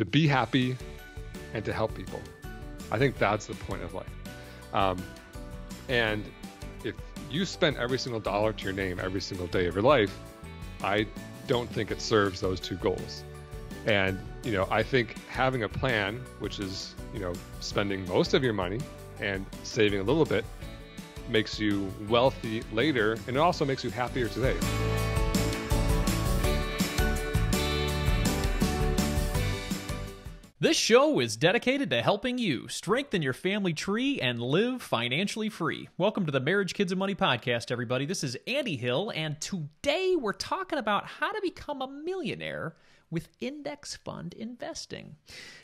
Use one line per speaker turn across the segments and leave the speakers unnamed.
to be happy and to help people. I think that's the point of life. Um, and if you spend every single dollar to your name every single day of your life, I don't think it serves those two goals. And, you know, I think having a plan, which is, you know, spending most of your money and saving a little bit, makes you wealthy later and it also makes you happier today.
This show is dedicated to helping you strengthen your family tree and live financially free. Welcome to the Marriage, Kids, and Money podcast, everybody. This is Andy Hill, and today we're talking about how to become a millionaire with index fund investing.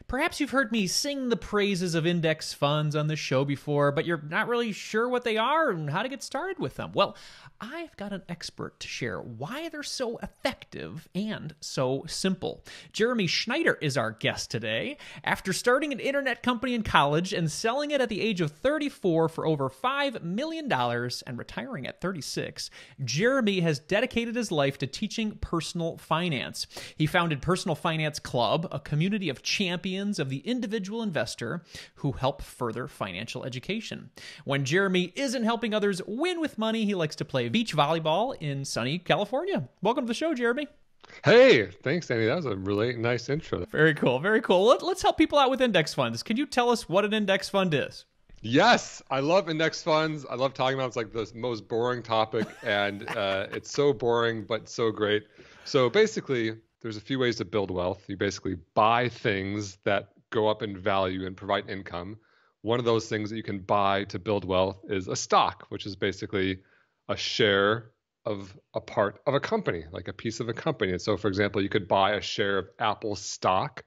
Perhaps you've heard me sing the praises of index funds on the show before, but you're not really sure what they are and how to get started with them. Well, I've got an expert to share why they're so effective and so simple. Jeremy Schneider is our guest today. After starting an internet company in college and selling it at the age of 34 for over $5 million and retiring at 36, Jeremy has dedicated his life to teaching personal finance. He founded founded Personal Finance Club, a community of champions of the individual investor who help further financial education. When Jeremy isn't helping others win with money, he likes to play beach volleyball in sunny California. Welcome to the show, Jeremy.
Hey, thanks, Andy. That was a really nice intro. Very cool. Very cool. Let, us help people out with index funds. Can you tell us what an index fund is? Yes, I love index funds. I love talking about it. it's like the most boring topic, and uh, it's so boring but so great. So basically, there's a few ways to build wealth. You basically buy things that go up in value and provide income. One of those things that you can buy to build wealth is a stock, which is basically a share of a part of a company, like a piece of a company. And so, for example, you could buy a share of Apple stock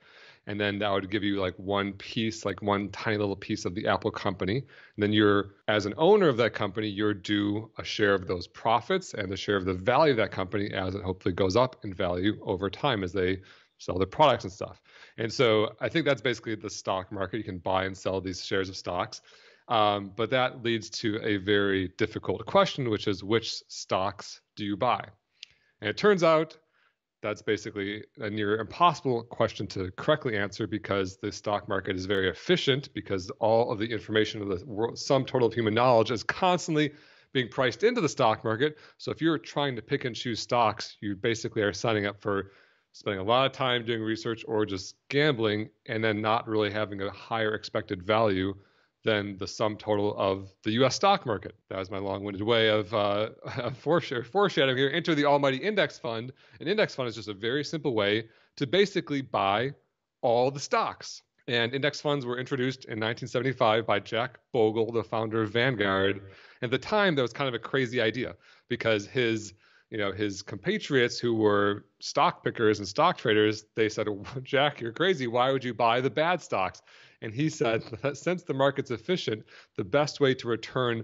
and then that would give you like one piece like one tiny little piece of the apple company and then you're as an owner of that company you're due a share of those profits and the share of the value of that company as it hopefully goes up in value over time as they sell their products and stuff and so i think that's basically the stock market you can buy and sell these shares of stocks um, but that leads to a very difficult question which is which stocks do you buy and it turns out that's basically a near impossible question to correctly answer because the stock market is very efficient because all of the information of the world, sum total of human knowledge is constantly being priced into the stock market. So if you're trying to pick and choose stocks, you basically are signing up for spending a lot of time doing research or just gambling and then not really having a higher expected value than the sum total of the U.S. stock market. That was my long-winded way of, uh, foreshadowing here. Enter the Almighty Index Fund. An index fund is just a very simple way to basically buy all the stocks. And index funds were introduced in 1975 by Jack Bogle, the founder of Vanguard. At the time, that was kind of a crazy idea because his you know his compatriots who were stock pickers and stock traders they said jack you're crazy why would you buy the bad stocks and he said that since the market's efficient, the best way to return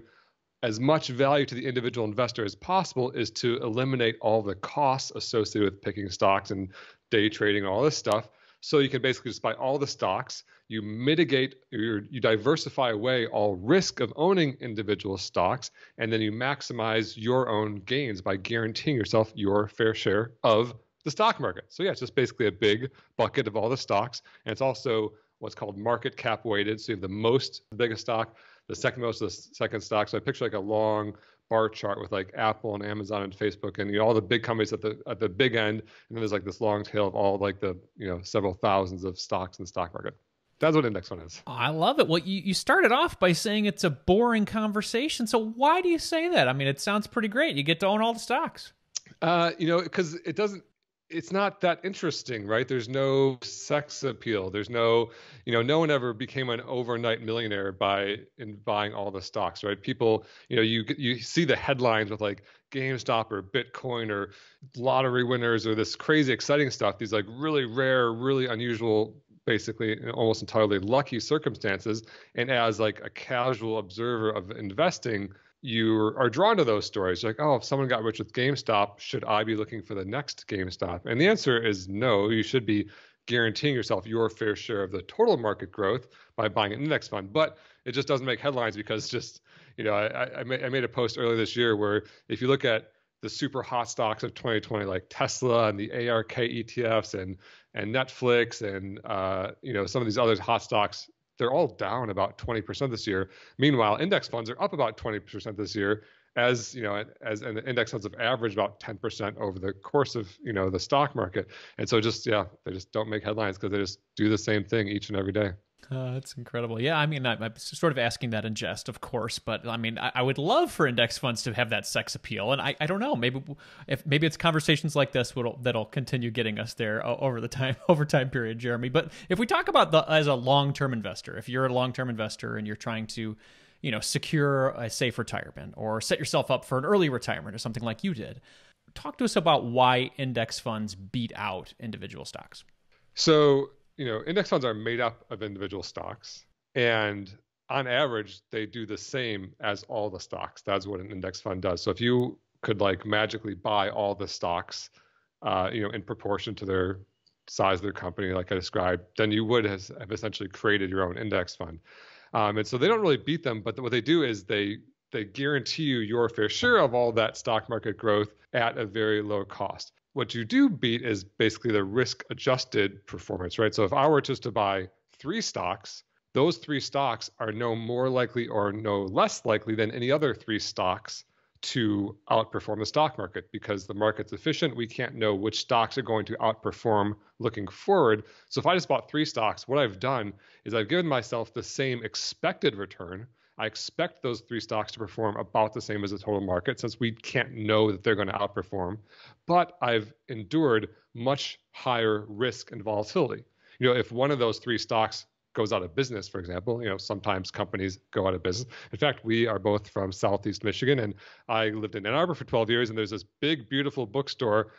as much value to the individual investor as possible is to eliminate all the costs associated with picking stocks and day trading and all this stuff. So you can basically just buy all the stocks, you mitigate your, you diversify away all risk of owning individual stocks, and then you maximize your own gains by guaranteeing yourself your fair share of the stock market. So yeah, it's just basically a big bucket of all the stocks, and it's also what's called market cap weighted. So you have the most the biggest stock, the second most the second stock. So I picture like a long bar chart with like Apple and Amazon and Facebook and you know, all the big companies at the at the big end, and then there's like this long tail of all like the you know several thousands of stocks in the stock market. That's what index fund is.
I love it. Well, you, you started off by saying it's a boring conversation. So why do you say that? I mean, it sounds pretty great. You get to own all the stocks.
Uh, you know, because it doesn't it's not that interesting, right? There's no sex appeal. There's no, you know, no one ever became an overnight millionaire by in buying all the stocks, right? People, you know, you you see the headlines with like GameStop or Bitcoin or lottery winners or this crazy exciting stuff. These like really rare, really unusual, basically almost entirely lucky circumstances. And as like a casual observer of investing, you are drawn to those stories like oh if someone got rich with gamestop should i be looking for the next gamestop and the answer is no you should be guaranteeing yourself your fair share of the total market growth by buying an index fund but it just doesn't make headlines because just you know i, I made a post earlier this year where if you look at the super hot stocks of 2020 like tesla and the ark etfs and and netflix and uh, you know some of these other hot stocks they're all down about 20% this year. Meanwhile, index funds are up about 20% this year as you know as and the index funds have averaged about 10% over the course of you know the stock market and so just yeah they just don't make headlines because they just do the same thing each and every day
uh, that's incredible. Yeah, I mean, I, am sort of asking that in jest, of course, but I mean, I, I, would love for index funds to have that sex appeal, and I, I don't know, maybe if maybe it's conversations like this will, that'll continue getting us there over the time over time period, Jeremy. But if we talk about the as a long term investor, if you're a long term investor and you're trying to, you know, secure a safe retirement or set yourself up for an early retirement or something like you did, talk to us about why index funds beat out individual stocks.
So you know, index funds are made up of individual stocks, and on average, they do the same as all the stocks. That's what an index fund does. So if you could like magically buy all the stocks, uh, you know, in proportion to their size of their company, like I described, then you would have, have essentially created your own index fund. Um, and so they don't really beat them, but what they do is they they guarantee you your fair share of all that stock market growth at a very low cost what you do beat is basically the risk adjusted performance, right? So if I were just to buy three stocks, those three stocks are no more likely or no less likely than any other three stocks to outperform the stock market because the market's efficient. We can't know which stocks are going to outperform looking forward. So if I just bought three stocks, what I've done is I've given myself the same expected return, I expect those three stocks to perform about the same as the total market since we can't know that they're going to outperform. But I've endured much higher risk and volatility. You know, if one of those three stocks goes out of business, for example, you know, sometimes companies go out of business. In fact, we are both from Southeast Michigan, and I lived in Ann Arbor for 12 years, and there's this big, beautiful bookstore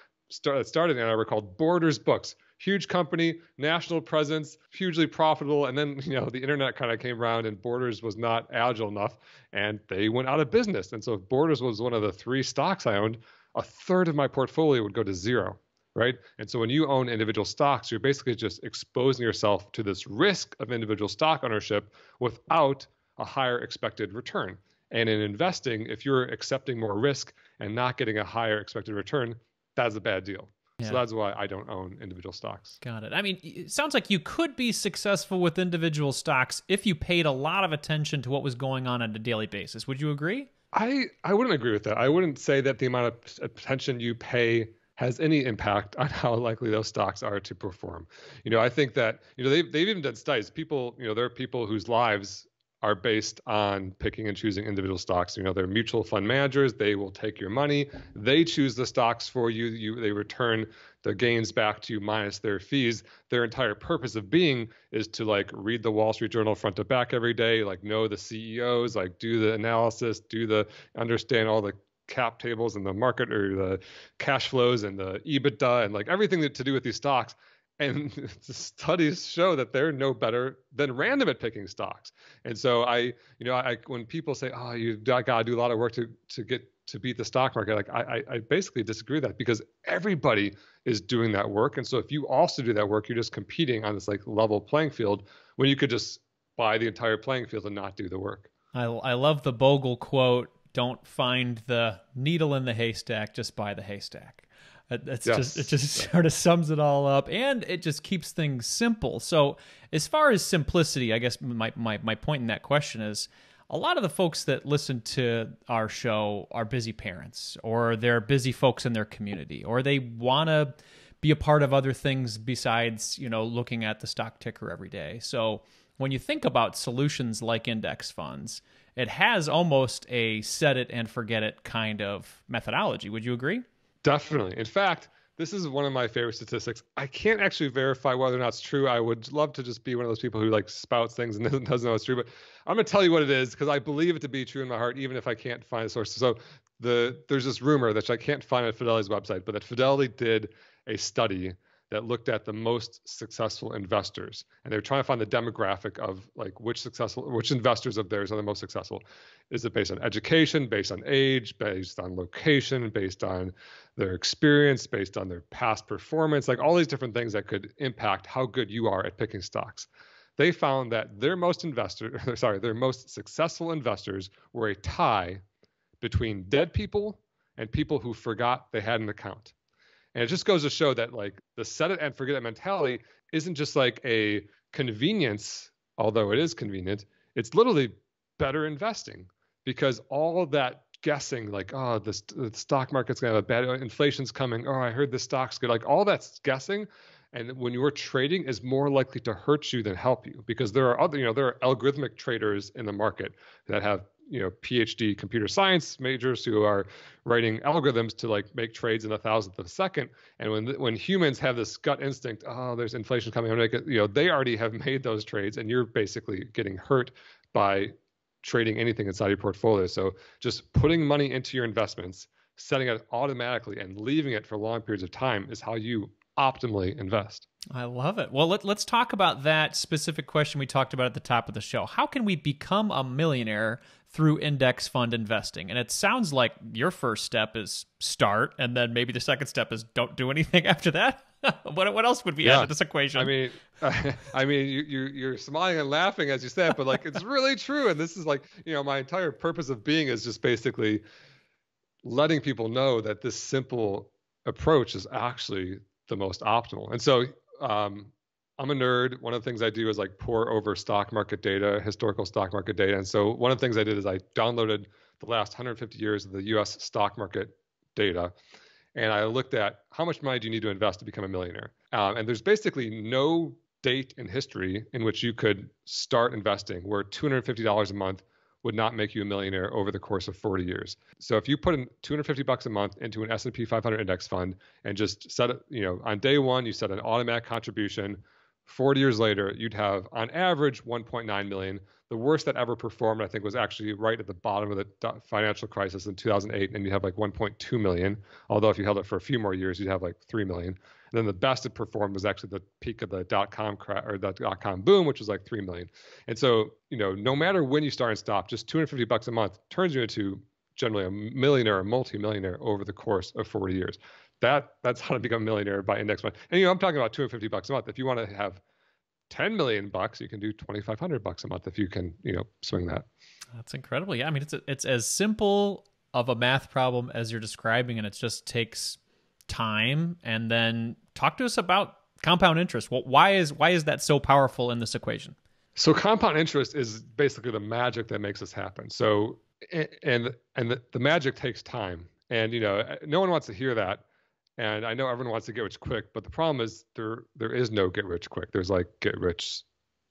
that started in Ann Arbor called Borders Books huge company, national presence, hugely profitable. And then, you know, the internet kind of came around and Borders was not agile enough and they went out of business. And so if Borders was one of the three stocks I owned, a third of my portfolio would go to zero right? And so when you own individual stocks, you're basically just exposing yourself to this risk of individual stock ownership without a higher expected return. And in investing, if you're accepting more risk and not getting a higher expected return, that's a bad deal. Yeah. So that's why I don't own individual stocks.
Got it. I mean, it sounds like you could be successful with individual stocks if you paid a lot of attention to what was going on on a daily
basis. Would you agree? I, I wouldn't agree with that. I wouldn't say that the amount of attention you pay has any impact on how likely those stocks are to perform. You know, I think that, you know, they've, they've even done studies. People, you know, there are people whose lives are based on picking and choosing individual stocks. You know, they're mutual fund managers. They will take your money. They choose the stocks for you. You they return the gains back to you minus their fees. Their entire purpose of being is to like read the Wall Street Journal front to back every day, like know the CEOs, like do the analysis, do the understand all the cap tables and the market or the cash flows and the EBITDA and like everything that to do with these stocks and studies show that they're no better than random at picking stocks. And so I, you know, I when people say, "Oh, you gotta do a lot of work to to get to beat the stock market," like I, I basically disagree with that because everybody is doing that work. And so if you also do that work, you're just competing on this like level playing field when you could just buy the entire playing field and not do the work.
I I love the Bogle quote: "Don't find the needle in the haystack, just buy the haystack." That's yes. just it just sort of sums it all up, and it just keeps things simple. So, as far as simplicity, I guess my my my point in that question is, a lot of the folks that listen to our show are busy parents, or they're busy folks in their community, or they want to be a part of other things besides you know looking at the stock ticker every day. So, when you think about solutions like index funds, it has almost a set it and forget it kind of methodology. Would you agree? Definitely.
In fact, this is one of my favorite statistics. I can't actually verify whether or not it's true. I would love to just be one of those people who like spouts things and doesn't, know it's true, but I'm gonna tell you what it is because I believe it to be true in my heart, even if I can't find a source. So the there's this rumor that I can't find on Fidelity's website, but that Fidelity did a study that looked at the most successful investors and they were trying to find the demographic of like which successful which investors of theirs are the most successful is it based on education based on age based on location based on their experience based on their past performance like all these different things that could impact how good you are at picking stocks they found that their most investor sorry their most successful investors were a tie between dead people and people who forgot they had an account and it just goes to show that like the set it and forget it mentality isn't just like a convenience, although it is convenient. It's literally better investing because all that guessing, like oh, this the stock market's gonna have a bad, uh, inflation's coming. Oh, I heard the stock's good. Like all that's guessing, and when you're trading, is more likely to hurt you than help you because there are other, you know, there are algorithmic traders in the market that have you know PhD computer science majors who are writing algorithms to like make trades in a thousandth of a second. And when when humans have this gut instinct, oh, there's inflation coming, I'm gonna make it. You know, they already have made those trades, and you're basically getting hurt by trading anything inside your portfolio. So just putting money into your investments, setting it automatically, and leaving it for long periods of time is how you optimally invest.
I love it. Well, let, us talk about that specific question we talked about at the top of the show. How can we become a millionaire through index fund investing. And it sounds like your first step is start, and then maybe the second step is don't do anything after
that. what, what else would be yeah. this equation? I mean, I mean, you, you you're smiling and laughing as you said, but like it's really true. And this is like you know my entire purpose of being is just basically letting people know that this simple approach is actually the most optimal. And so um, I'm a nerd. One of the things I do is like pour over stock market data, historical stock market data. And so one of the things I did is I downloaded the last 150 years of the US stock market data. And I looked at how much money do you need to invest to become a millionaire? Um, and there's basically no date in history in which you could start investing where $250 a month would not make you a millionaire over the course of 40 years. So if you put in 250 bucks a month into an S&P 500 index fund and just set it, you know, on day 1 you set an automatic contribution 40 years later, you'd have on average 1.9 million. The worst that ever performed, I think, was actually right at the bottom of the financial crisis in 2008, and you'd have like 1.2 million. Although if you held it for a few more years, you'd have like 3 million. And then the best it performed was actually the peak of the dot com crash or the dot com boom, which was like 3 million. And so, you know, no matter when you start and stop, just 250 bucks a month turns you into generally a millionaire, or multi-millionaire over the course of 40 years. That that's how to become a millionaire by index fund. And you know, I'm talking about 250 bucks a month. If you want to have 10 million bucks, you can do 2,500 bucks a month if you can, you know, swing that. That's incredible. Yeah, I mean,
it's a, it's as simple of a math problem as you're describing, and it just takes time. And then talk to us about compound interest. Well, why is why is that so powerful
in this equation? So compound interest is basically the magic that makes this happen. So and and, the, the magic takes time, and you know uh, no one wants to hear that. And I know everyone wants to get rich quick, but the problem is there there is no get rich quick. There's like get rich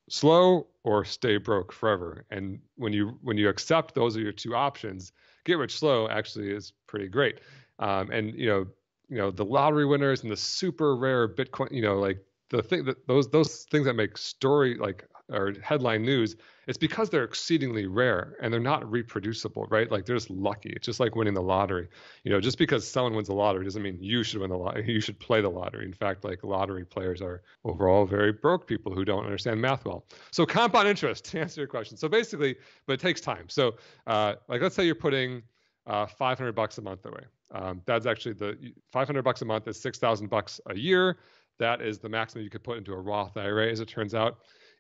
slow or stay broke forever. And when you when you accept those are your two options, get rich slow actually is pretty great. Um, and you know you know the lottery winners and the super rare Bitcoin, you know like the thing that those those things that make story like or headline news it's because they're exceedingly rare and they're not reproducible, right? Like they're just lucky. It's just like winning the lottery. You know, just because someone wins the lottery doesn't mean you should win the lottery. You should play the lottery. In fact, like lottery players are overall very broke people who don't understand math well. So compound interest to answer your question. So basically, but it takes time. So uh, like let's say you're putting uh, 500 bucks a month away. Um, that's actually the 500 bucks a month is 6,000 bucks a year. That is the maximum you could put into a Roth IRA, as it turns out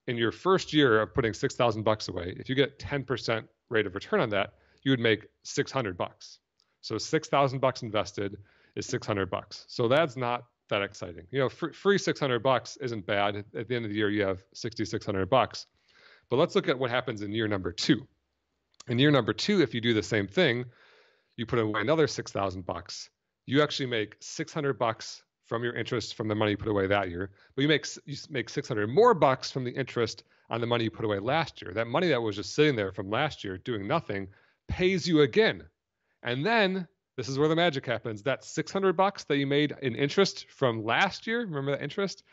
in your first year of putting 6000 bucks away if you get 10% rate of return on that you would make 600 bucks so 6000 bucks invested is 600 bucks so that's not that exciting you know fr- free 600 bucks isn't bad at the end of the year you have 6600 bucks but let's look at what happens in year number two in year number two if you do the same thing you put away another 6000 bucks you actually make 600 bucks from your interest from the money you put away that year, but you make you make 600 more bucks from the interest on the money you put away last year. That money that was just sitting there from last year doing nothing pays you again. And then this is where the magic happens. That 600 bucks that you made in interest from last year, remember that interest?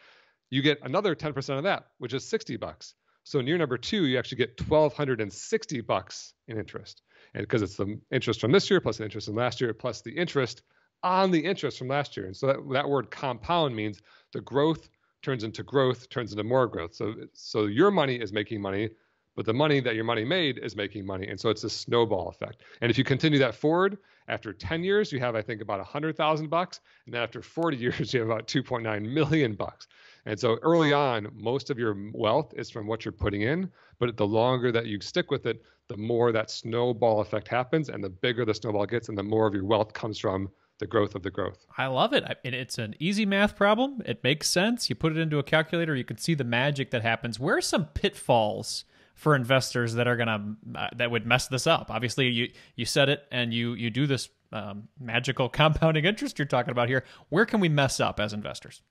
You get another 10% of that, which is 60 bucks. So in year number two, you actually get 1,260 bucks in interest, and because it's the interest from this year plus the interest from last year plus the interest on the interest from last year. And so that, that word compound means the growth turns into growth, turns into more growth. So, so your money is making money, but the money that your money made is making money. And so it's a snowball effect. And if you continue that forward, after 10 years, you have, I think, about 100,000 bucks. And after 40 years, you have about 2.9 million bucks. And so early on, most of your wealth is from what you're putting in. But the longer that you stick with it, the more that snowball effect happens. And the bigger the snowball gets, and the more of your wealth comes from the growth of the growth. I love it.
I, It's an easy math problem. It makes sense. You put it into a calculator, you can see the magic that happens. Where are some pitfalls for investors that are gonna uh, that would mess this up? Obviously, you you said it, and you you do this um, magical compounding interest you're talking about here.
Where can we mess
up as investors?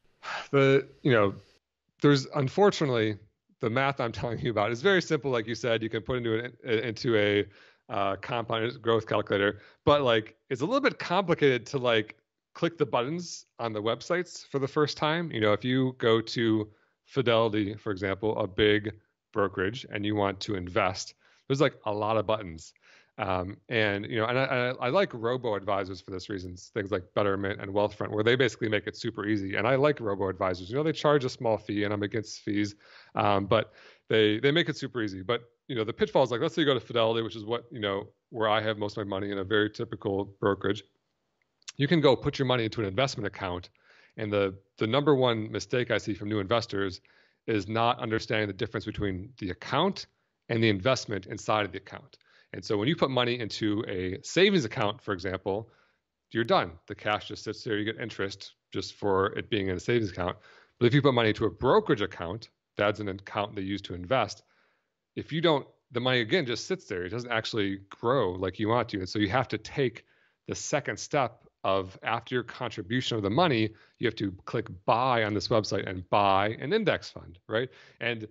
The you know, there's unfortunately the math I'm telling you about is very simple. Like you said, you can put into it into a uh, compound growth calculator, but like it's a little bit complicated to like click the buttons on the websites for the first time. You know, if you go to Fidelity, for example, a big brokerage, and you want to invest, there's like a lot of buttons. Um, and you know, and I, I, like robo advisors for this reasons, things like Betterment and Wealthfront, where they basically make it super easy. And I like robo advisors. You know, they charge a small fee, and I'm against fees, um, but they they make it super easy. But you know, the pitfalls like let's say you go to Fidelity, which is what you know where I have most of my money in a very typical brokerage. You can go put your money into an investment account, and the the number one mistake I see from new investors is not understanding the difference between the account and the investment inside of the account. And so when you put money into a savings account, for example, you're done. The cash just sits there. You get interest just for it being in a savings account. But if you put money into a brokerage account, that's an account they use to invest. If you don't, the money again just sits there. It doesn't actually grow like you want to. And so you have to take the second step of after your contribution of the money, you have to click buy on this website and buy an index fund, right? And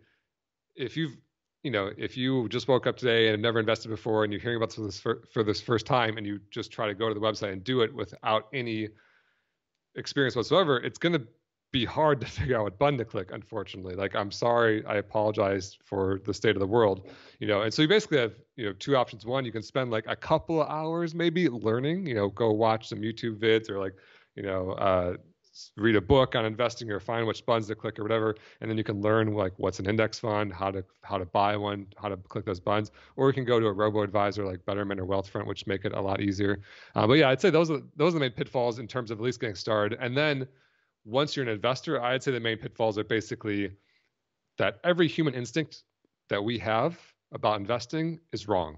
if you've you know, if you just woke up today and have never invested before, and you're hearing about this for, for this first time, and you just try to go to the website and do it without any experience whatsoever, it's going to be hard to figure out what button to click, unfortunately. Like, I'm sorry, I apologize for the state of the world, you know. And so you basically have, you know, two options. One, you can spend like a couple of hours maybe learning, you know, go watch some YouTube vids or like, you know, uh, read a book on investing or find which buttons to click or whatever and then you can learn like what's an index fund how to how to buy one how to click those buttons or you can go to a robo advisor like betterment or wealthfront which make it a lot easier uh, but yeah i'd say those are those are the main pitfalls in terms of at least getting started and then once you're an investor, I'd say the main pitfalls are basically that every human instinct that we have about investing is wrong.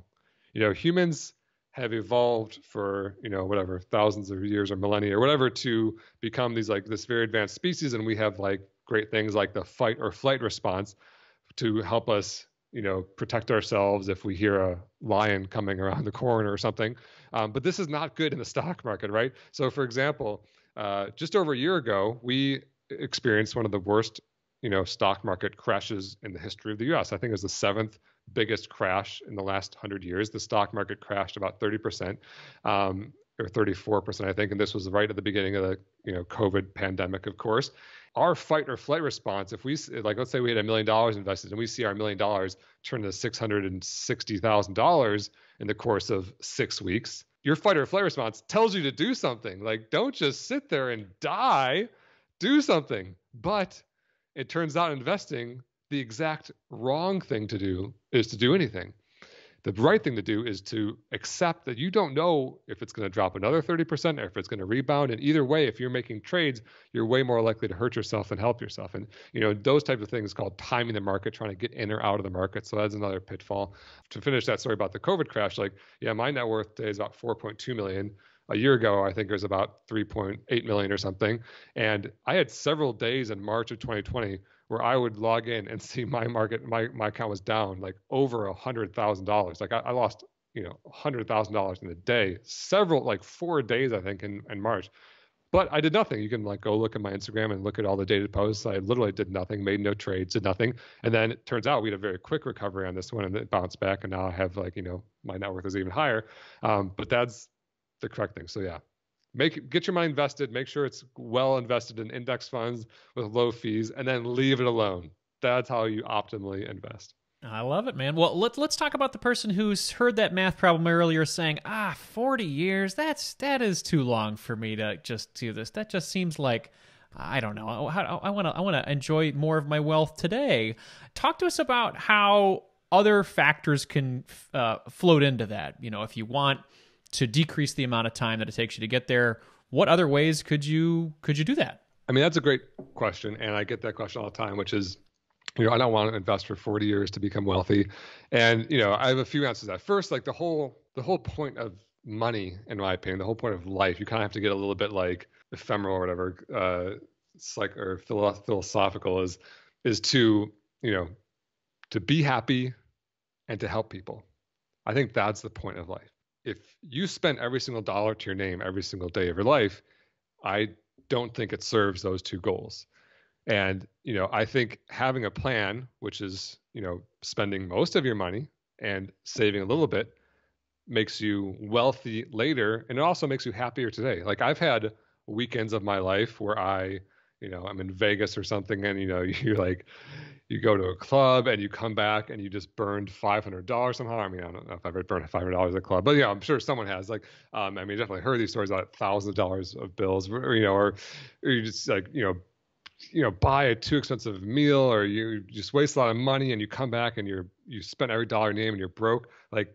You know, humans have evolved for, you know, whatever, thousands of years or millennia or whatever to become these like this very advanced species and we have like great things like the fight or flight response to help us you know protect ourselves if we hear a lion coming around the corner or something um, but this is not good in the stock market right so for example uh, just over a year ago, we experienced one of the worst, you know, stock market crashes in the history of the U.S. I think it was the seventh biggest crash in the last hundred years. The stock market crashed about 30 percent, um, or 34 percent, I think, and this was right at the beginning of the you know COVID pandemic, of course. Our fight or flight response, if we like, let's say we had a million dollars invested and we see our million dollars turn to six hundred and sixty thousand dollars in the course of six weeks, your fight or flight response tells you to do something. Like, don't just sit there and die. Do something. But it turns out investing, the exact wrong thing to do is to do anything. The right thing to do is to accept that you don't know if it's going to drop another 30% or if it's going to rebound. And either way, if you're making trades, you're way more likely to hurt yourself than help yourself. And you know those types of things called timing the market, trying to get in or out of the market. So that's another pitfall. To finish that story about the COVID crash, like yeah, my net worth today is about 4.2 million a year ago, I think it was about 3.8 million or something. And I had several days in March of 2020 where I would log in and see my market, my, my account was down like over a hundred thousand dollars. Like I, I, lost, you know, a hundred thousand dollars in a day, several, like four days, I think in, in March, but I did nothing. You can like go look at my Instagram and look at all the dated posts. I literally did nothing, made no trades, did nothing. And then it turns out we had a very quick recovery on this one and it bounced back. And now I have like, you know, my net worth is even higher. Um, but that's the correct thing. So yeah, make get your money invested make sure it's well invested in index funds with low fees and then leave it alone that's how you optimally invest
I love it, man. Well, let's let's talk about the person who's heard that math problem earlier, saying, "Ah, forty years. That's that is too long for me to just do this. That just seems like I don't know. I want to I want to enjoy more of my wealth today." Talk to us about how other factors can uh, float into that. You know, if you want to decrease the amount of time that it takes you to get there. What other ways could you could you do
that? I mean, that's a great question, and I get that question all the time, which is, you know, I don't want to invest for 40 years to become wealthy, and you know, I have a few answers to that. First, like the whole the whole point of money, in my opinion, the whole point of life, you kind of have to get a little bit like ephemeral or whatever, uh, like or philo- philosophical is is to you know to be happy and to help people. I think that's the point of life if you spend every single dollar to your name every single day of your life, I don't think it serves those two goals. And, you know, I think having a plan, which is, you know, spending most of your money and saving a little bit, makes you wealthy later and it also makes you happier today. Like I've had weekends of my life where I you know i'm in vegas or something and you know you like you go to a club and you come back and you just burned $500 somehow i mean i don't know if i've ever burned $500 at a club but yeah i'm sure someone has like um, i mean definitely heard these stories about thousands of dollars of bills you know or, or you just like you know you know buy a too expensive meal or you just waste a lot of money and you come back and you're you spent every dollar name and you're broke like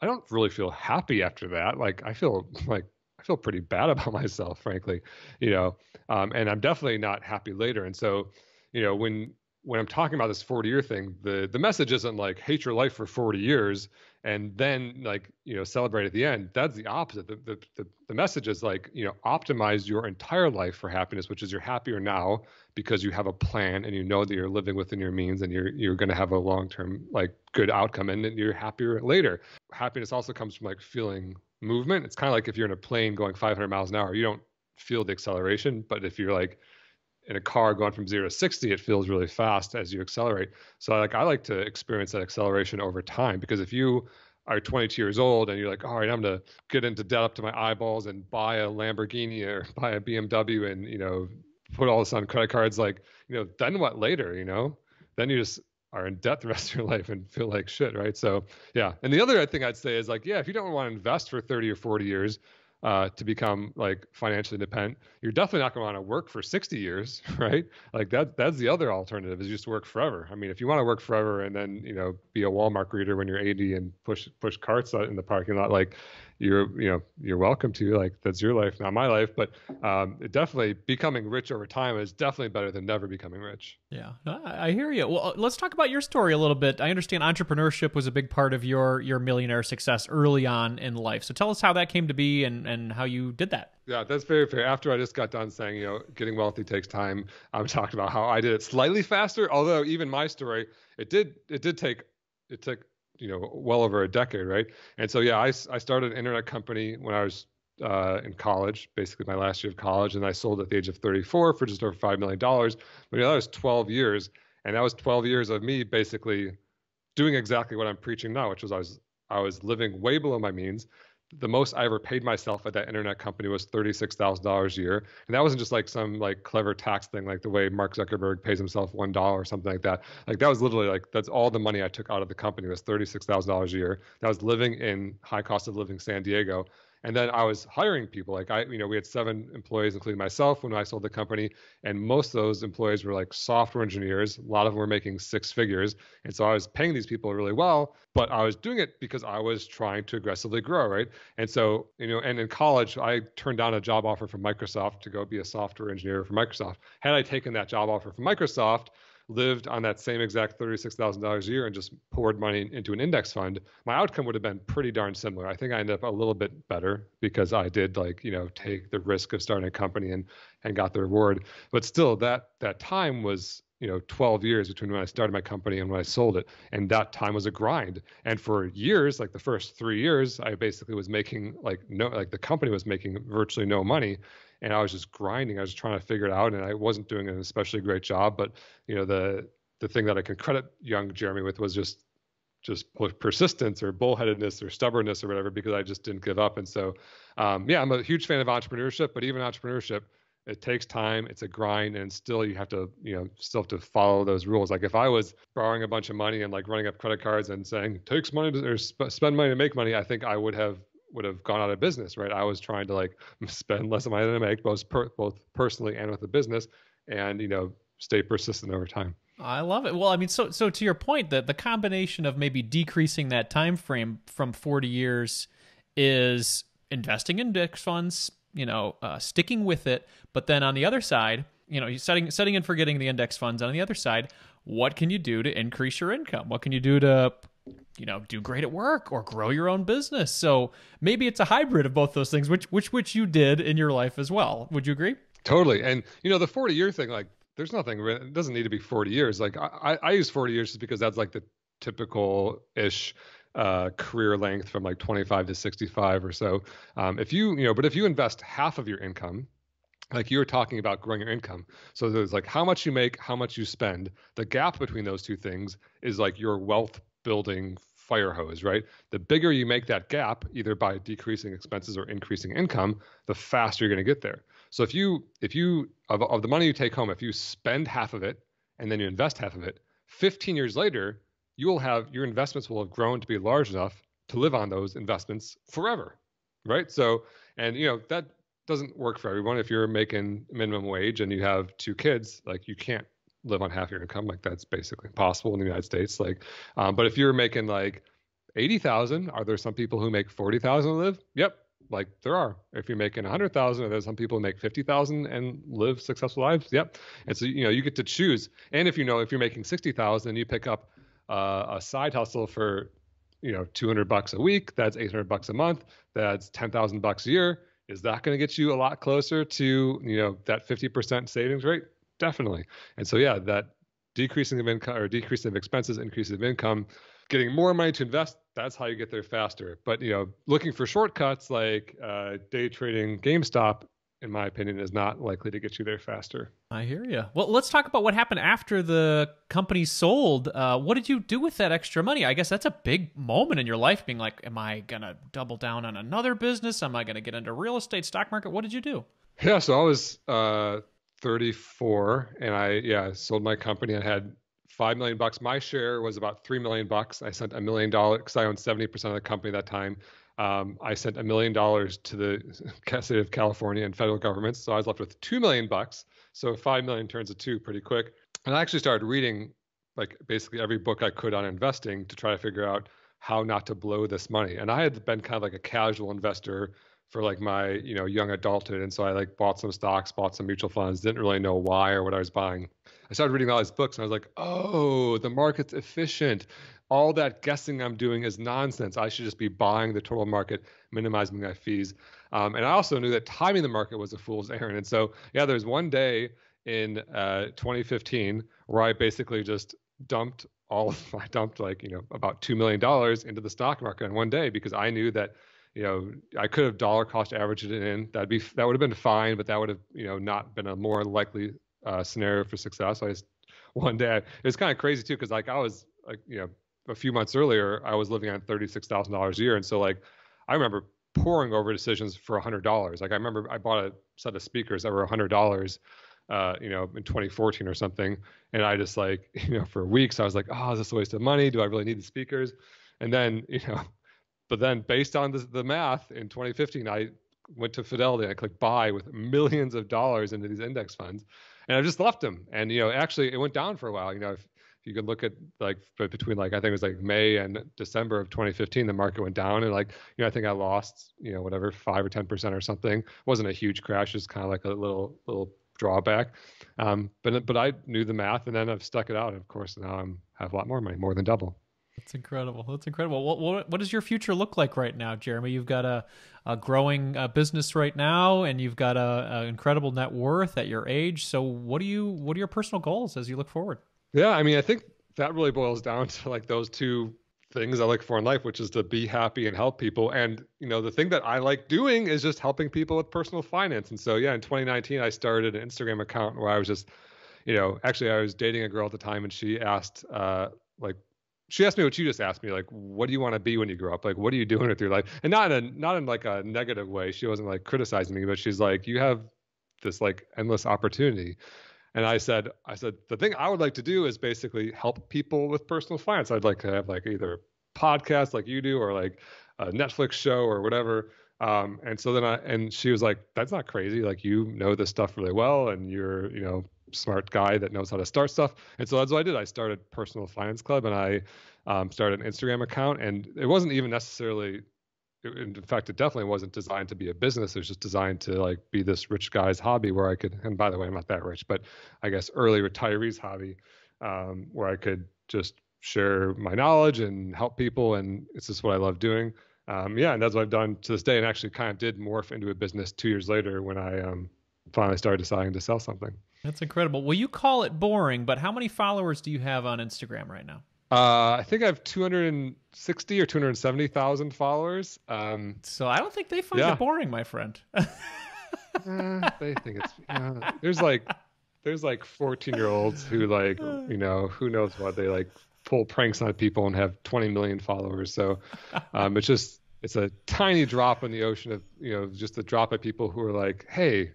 i don't really feel happy after that like i feel like I feel pretty bad about myself, frankly, you know, um, and I'm definitely not happy later. And so, you know, when when I'm talking about this 40 year thing, the the message isn't like hate your life for 40 years and then like you know celebrate at the end. That's the opposite. The the the, the message is like you know optimize your entire life for happiness, which is you're happier now because you have a plan and you know that you're living within your means and you're you're going to have a long term like good outcome and then you're happier later. Happiness also comes from like feeling movement. It's kind of like if you're in a plane going 500 miles an hour, you don't feel the acceleration. But if you're like in a car going from zero to 60, it feels really fast as you accelerate. So like I like to experience that acceleration over time because if you are 22 years old and you're like, all right, I'm gonna get into debt up to my eyeballs and buy a Lamborghini or buy a BMW and you know put all this on credit cards, like you know, then what later? You know, then you just are in debt the rest of your life and feel like shit, right? So yeah. And the other thing I'd say is like, yeah, if you don't want to invest for 30 or 40 years uh, to become like financially independent, you're definitely not going to want to work for 60 years, right? Like that that's the other alternative is just work forever. I mean, if you want to work forever and then you know be a Walmart greeter when you're 80 and push push carts in the parking lot, like you're you know you're welcome to like that's your life not my life but um, definitely becoming rich over time is definitely better than never becoming rich yeah
i hear you well uh, let's talk about your story a little bit i understand entrepreneurship was a big part of your your millionaire success early on in life so tell us how that came to be and and how you did that
yeah, that's very fair. After I just got done saying, you know, getting wealthy takes time, I'm talking about how I did it slightly faster. Although even my story, it did it did take it took you know well over a decade, right? And so yeah, I, I started an internet company when I was uh, in college, basically my last year of college, and I sold at the age of 34 for just over five million dollars. But yeah, that was 12 years, and that was 12 years of me basically doing exactly what I'm preaching now, which was I was I was living way below my means the most I ever paid myself at that internet company was $36,000 a year. And that wasn't just like some like clever tax thing, like the way Mark Zuckerberg pays himself $1 or something like that. Like that was literally like, that's all the money I took out of the company was $36,000 a year. That was living in high cost of living San Diego. And then I was hiring people. Like I, you know, we had seven employees, including myself, when I sold the company. And most of those employees were like software engineers. A lot of them were making six figures. And so I was paying these people really well, but I was doing it because I was trying to aggressively grow, right? And so, you know, and in college, I turned down a job offer from Microsoft to go be a software engineer for Microsoft. Had I taken that job offer from Microsoft, lived on that same exact $36,000 a year and just poured money into an index fund, my outcome would have been pretty darn similar. I think I ended up a little bit better because I did like, you know, take the risk of starting a company and and got the reward. But still that that time was you know 12 years between when i started my company and when i sold it and that time was a grind and for years like the first three years i basically was making like no like the company was making virtually no money and I was just grinding. I was trying to figure it out, and I wasn't doing an especially great job. But you know, the the thing that I can credit young Jeremy with was just just persistence or bullheadedness or stubbornness or whatever because I just didn't give up. And so, um, yeah, I'm a huge fan of entrepreneurship, but even entrepreneurship, it takes time, it's a grind, and still you have to, you know, still have to follow those rules. Like if I was borrowing a bunch of money and like running up credit cards and saying takes money to, or sp- spend money to make money, I think I would have would have gone out of business, right? I was trying to like spend less money than I make, both per, both personally and with the business, and you know stay persistent over time.
I love it. Well, I mean, so so to your point, that the combination of maybe decreasing that time frame from forty years is investing in index funds, you know, uh, sticking with it, but then on the other side, you know, you setting setting and forgetting the index funds. On the other side, what can you do to increase your income? What can you do to you know do great at work or grow your own business so maybe it's a hybrid of both those things which which which you did in your life as well would you agree
totally and you know the 40 year thing like there's nothing it doesn't need to be 40 years like i i use 40 years just because that's like the typical ish uh, career length from like 25 to 65 or so um, if you you know but if you invest half of your income like you are talking about growing your income. So there's like how much you make, how much you spend. The gap between those two things is like your wealth building fire hose, right? The bigger you make that gap, either by decreasing expenses or increasing income, the faster you're going to get there. So if you if you of, of the money you take home, if you spend half of it and then you invest half of it, 15 years later, you will have your investments will have grown to be large enough to live on those investments forever, right? So and you know that doesn't work for everyone. If you're making minimum wage and you have two kids, like you can't live on half your income, like that's basically impossible in the United States. Like, um, but if you're making like eighty thousand, are there some people who make forty thousand live? Yep, like there are. If you're making a hundred thousand, are there some people who make fifty thousand and live successful lives? Yep. And so you know you get to choose. And if you know if you're making sixty thousand, you pick up uh, a side hustle for you know 200 bucks a week that's 800 bucks a month that's 10,000 bucks a year is that going to get you a lot closer to you know that 50% savings rate definitely. And so yeah, that decreasing of income or decreasing of expenses, increasing of income, getting more money to invest. That's how you get there faster. But you know, looking for shortcuts like uh, day trading GameStop, in my opinion, is not likely to get you there faster. I
hear you. Well, let's talk about what happened after the company sold. Uh, what did you do with that extra money? I guess that's a big moment in your life, being like, "Am I gonna double down on another business? Am I gonna get into real estate, stock market? What did you do?"
Yeah, so I was uh, 34 and I yeah, sold my company and had 5 million bucks. My share was about 3 million bucks. I sent a million dollars because I owned 70% of the company that time. Um, I sent a million dollars to the state of California and federal governments. So I was left with 2 million bucks. So 5 million turns to 2 pretty quick. And I actually started reading like basically every book I could on investing to try to figure out how not to blow this money. And I had been kind of like a casual investor for like my you know young adulthood and so i like bought some stocks bought some mutual funds didn't really know why or what i was buying i started reading all these books and i was like oh the market's efficient all that guessing i'm doing is nonsense i should just be buying the total market minimizing my fees um, and i also knew that timing the market was a fool's errand and so yeah there's one day in uh, 2015 where i basically just dumped all of, i dumped like you know about $2 million into the stock market in one day because i knew that you know, I could have dollar cost averaged it in. That'd be that would have been fine, but that would have you know not been a more likely uh, scenario for success. So I just one day it's kind of crazy too because like I was like you know a few months earlier I was living on thirty six thousand dollars a year, and so like I remember pouring over decisions for a hundred dollars. Like I remember I bought a set of speakers that were a hundred dollars. Uh, you know, in 2014 or something, and I just like, you know, for weeks I was like, oh, is this a waste of money? Do I really need the speakers? And then, you know, but then, based on the, the math in 2015, I went to Fidelity and I clicked buy with millions of dollars into these index funds, and I just left them. And you know, actually, it went down for a while. You know, if, you can look at like between like I think it was like May and December of 2015, the market went down and like you know I think I lost you know whatever five or ten percent or something. It wasn't a huge crash, it's kind of like a little little drawback. Um, but but I knew the math and then I've stuck it out. And of course now I'm have a lot more money, more than double.
That's incredible. That's incredible. What, what, what does your future look like right now, Jeremy? You've got a, a growing uh, business right now, and you've got an incredible net worth at your age. So, what do you what are your personal goals as you look forward?
Yeah, I mean, I think that really boils down to like those two things I look for in life, which is to be happy and help people. And you know, the thing that I like doing is just helping people with personal finance. And so, yeah, in 2019, I started an Instagram account where I was just, you know, actually I was dating a girl at the time, and she asked, uh, like she asked me what you just asked me, like, what do you want to be when you grow up? Like, what are you doing with your life? And not in a, not in like a negative way. She wasn't like criticizing me, but she's like, you have this like endless opportunity. And I said, I said, the thing I would like to do is basically help people with personal finance. I'd like to have like either podcast like you do or like a Netflix show or whatever. Um, and so then I, and she was like, that's not crazy. Like, you know this stuff really well and you're, you know, smart guy that knows how to start stuff. And so that's what I did. I started Personal Finance Club and I um, started an Instagram account. And it wasn't even necessarily, in fact, it definitely wasn't designed to be a business. It was just designed to like be this rich guy's hobby where I could, and by the way, I'm not that rich, but I guess early retirees hobby um, where I could just share my knowledge and help people. And it's just what I love doing. Um, yeah, and that's what I've done to this day, and actually kind of did morph into a business two years later when I um, finally started deciding to sell something.
That's incredible. Well, you call it boring, but how many followers do you have on Instagram right now?
Uh, I think I have 260 or 270,000 followers. Um, so I don't think they find yeah. it boring, my friend. uh, they think it's uh, there's like there's like 14 year olds who like you know who knows what they like pull pranks on people and have 20 million followers. So um, it's just it's a tiny drop in the ocean of you know just a drop of people who are like, hey,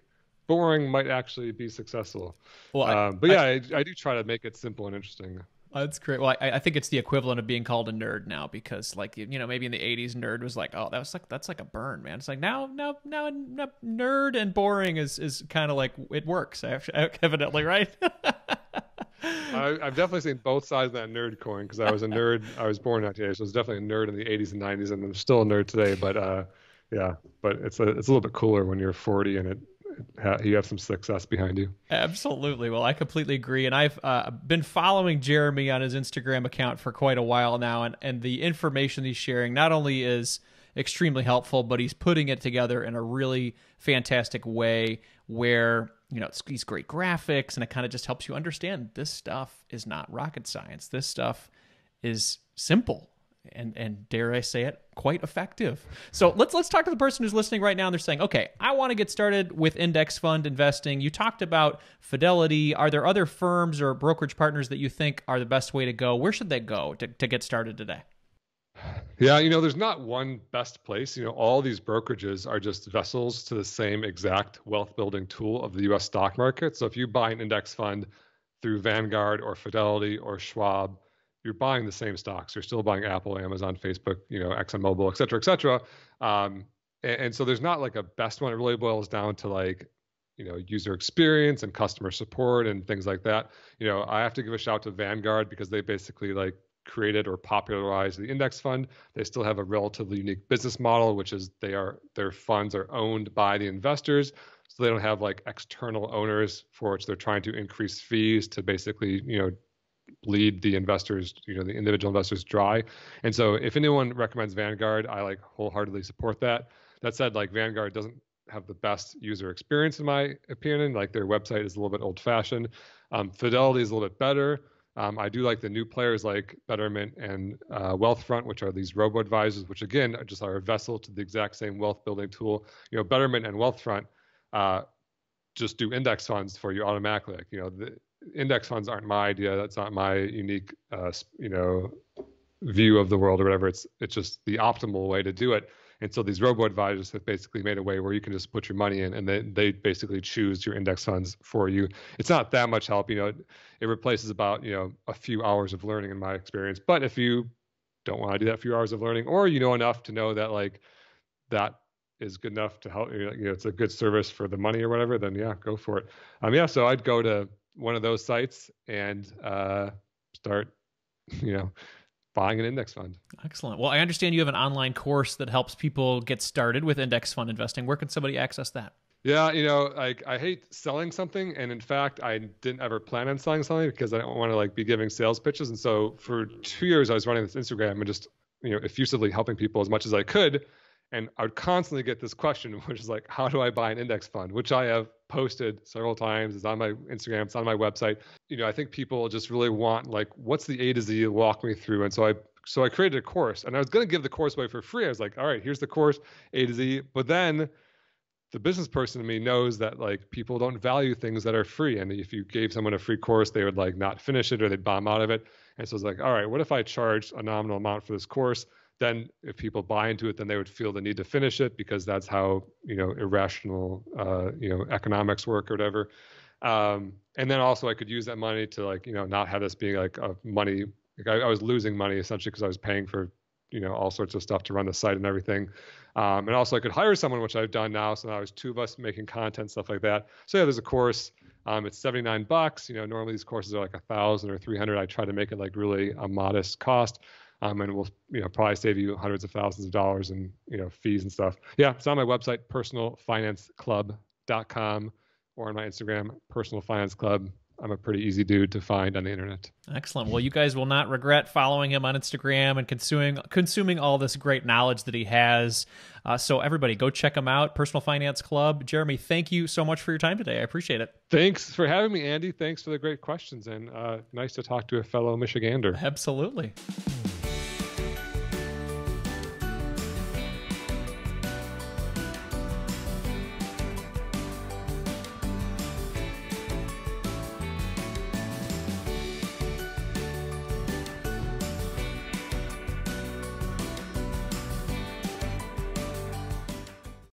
boring might actually be successful. Well, I, um, but yeah, I, I, do try to make it simple and interesting.
Oh, that's great. Well, I, I, think it's the equivalent of being called a nerd now because, like, you know, maybe in the '80s, nerd was like, "Oh, that was like that's like a burn, man." It's
like now, now,
now, now nerd and boring is is kind of like it works, evidently, right?
I, have definitely seen both sides of that nerd coin because I was a nerd. I was born in 1980, so I was definitely a nerd in the 80s and 90s, and I'm still a nerd today. But uh, yeah, but it's a, it's a little bit cooler when you're 40 and it you have some success behind you.
Absolutely. Well, I completely agree, and I've uh, been following Jeremy on his Instagram account for quite a while now, and and the information he's sharing not only is extremely helpful, but he's putting it together in a really fantastic way where you know he's great graphics, and it kind of just helps you understand this stuff is not rocket science. This stuff is simple and and dare I say it, quite effective. So let's let's talk to the person who's listening right now and they're saying, okay, I want to get started with index fund investing. You talked about Fidelity. Are there other firms or brokerage partners that you think are the best way to go? Where should they go to, to get started today?
Yeah, you know, there's not one best place. You know, all these brokerages are just vessels to the same exact wealth building tool of the US stock market. So if you buy an index fund through Vanguard or Fidelity or Schwab, you're buying the same stocks. You're still buying Apple, Amazon, Facebook, you know, Mobil, et cetera, et cetera. Um, and, and so there's not like a best one. It really boils down to like you know user experience and customer support and things like that you know i have to give a shout to vanguard because they basically like created or popularized the index fund they still have a relatively unique business model which is they are their funds are owned by the investors so they don't have like external owners for which they're trying to increase fees to basically you know bleed the investors, you know, the individual investors dry. And so if anyone recommends Vanguard, I like wholeheartedly support that. That said, like Vanguard doesn't have the best user experience in my opinion. Like their website is a little bit old fashioned. Um, Fidelity is a little bit better. Um, I do like the new players like Betterment and uh, Wealthfront, which are these robo advisors, which again are just are a vessel to the exact same wealth building tool. You know, Betterment and Wealthfront uh, just do index funds for you automatically. Like, you know, the, index funds aren't my idea. That's not my unique, uh, you know, view of the world or whatever. It's it's just the optimal way to do it. And so these robo advisors have basically made a way where you can just put your money in, and they they basically choose your index funds for you. It's not that much help, you know. It, it replaces about you know a few hours of learning in my experience. But if you don't want to do that few hours of learning, or you know enough to know that like that is good enough to help you know it's a good service for the money or whatever then yeah go for it um yeah so i'd go to one of those sites and uh, start, you know, buying an index fund.
Excellent. Well, I understand you have an online course that helps people get started with index fund investing. Where can somebody access that?
Yeah, you know, like I hate selling something, and in fact, I didn't ever plan on selling something because I don't want to like be giving sales pitches. And so for two years, I was running this Instagram and just you know effusively helping people as much as I could and I would constantly get this question, which is like, how do I buy an index fund? Which I have posted several times. It's on my Instagram, it's on my website. You know, I think people just really want like, what's the A to Z? Walk me through. And so I so I created a course and I was gonna give the course away for free. I was like, all right, here's the course, A to Z. But then the business person in me knows that like people don't value things that are free. And if you gave someone a free course, they would like not finish it or they'd bomb out of it. And so it's like, all right, what if I charged a nominal amount for this course? then if people buy into it, then they would feel the need to finish it because that's how you know irrational uh, you know economics work or whatever. Um, and then also I could use that money to like you know not have this being like a money. Like I, I was losing money essentially because I was paying for you know all sorts of stuff to run the site and everything. Um, and also I could hire someone, which I've done now. So now there's two of us making content stuff like that. So yeah, there's a course. Um, it's 79 bucks. You know, normally these courses are like a thousand or 300. I try to make it like really a modest cost um, and will you know probably save you hundreds of thousands of dollars in you know fees and stuff. Yeah, it's on my website personalfinanceclub.com or on my Instagram personalfinanceclub. I'm a pretty easy dude to find on the internet. Excellent. Well, you guys will not regret following
him on Instagram and consuming consuming all this great knowledge that he has. Uh, so everybody, go check him out. Personal Finance Club. Jeremy, thank you so much for your time today. I appreciate it.
Thanks for having me, Andy. Thanks for the great questions and uh, nice to talk to a fellow Michigander. Absolutely.